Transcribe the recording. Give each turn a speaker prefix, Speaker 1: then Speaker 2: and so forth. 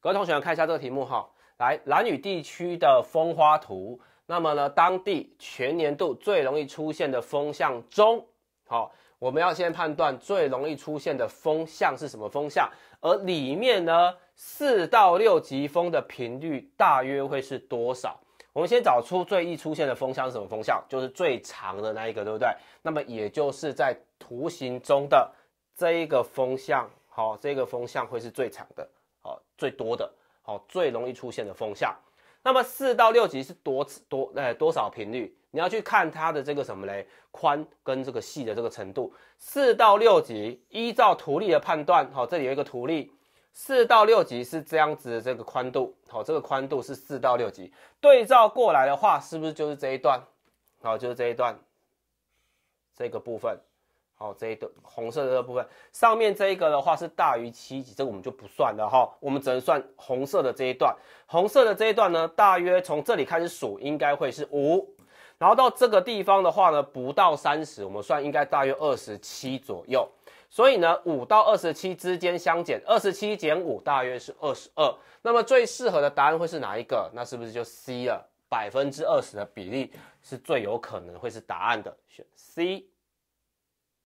Speaker 1: 各位同学看一下这个题目哈，来蓝雨地区的风花图，那么呢，当地全年度最容易出现的风向中，好，我们要先判断最容易出现的风向是什么风向，而里面呢，四到六级风的频率大约会是多少？我们先找出最易出现的风向是什么风向，就是最长的那一个，对不对？那么也就是在图形中的这一个风向，好，这个风向会是最长的。哦，最多的，哦，最容易出现的风向。那么四到六级是多多，哎，多少频率？你要去看它的这个什么嘞？宽跟这个细的这个程度。四到六级，依照图例的判断，好，这里有一个图例。四到六级是这样子的这个宽度，好，这个宽度是四到六级。对照过来的话，是不是就是这一段？好，就是这一段，这个部分。好，这一段红色的这部分，上面这一个的话是大于七级，这个我们就不算了哈，我们只能算红色的这一段。红色的这一段呢，大约从这里开始数，应该会是五，然后到这个地方的话呢，不到三十，我们算应该大约二十七左右。所以呢，五到二十七之间相减，二十七减五大约是二十二。那么最适合的答案会是哪一个？那是不是就 C 了？百分之二十的比例是最有可能会是答案的，选 C。